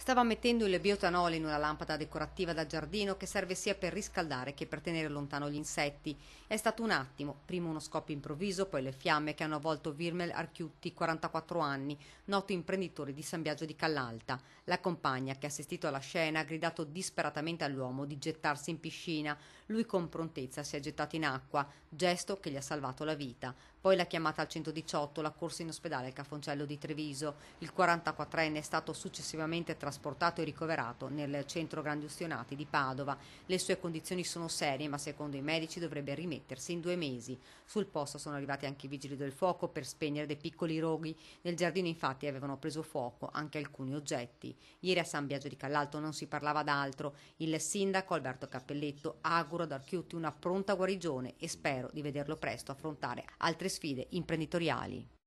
Stava mettendo il biotanolo in una lampada decorativa da giardino che serve sia per riscaldare che per tenere lontano gli insetti. È stato un attimo, prima uno scoppio improvviso, poi le fiamme che hanno avvolto Virmel Archiutti, 44 anni, noto imprenditore di San Biagio di Callalta. La compagna che ha assistito alla scena ha gridato disperatamente all'uomo di gettarsi in piscina. Lui con prontezza si è gettato in acqua, gesto che gli ha salvato la vita. Poi la chiamata al 118, la corsa in ospedale al Caffoncello di Treviso. Il 44enne è stato successivamente trasportato e ricoverato nel centro grandi ustionati di Padova. Le sue condizioni sono serie, ma secondo i medici dovrebbe rimettersi in due mesi. Sul posto sono arrivati anche i vigili del fuoco per spegnere dei piccoli roghi. Nel giardino infatti avevano preso fuoco anche alcuni oggetti. Ieri a San Biagio di Callalto non si parlava d'altro. Il sindaco Alberto Cappelletto augura auguro ad Archiutti una pronta guarigione e spero di vederlo presto affrontare altre sfide imprenditoriali.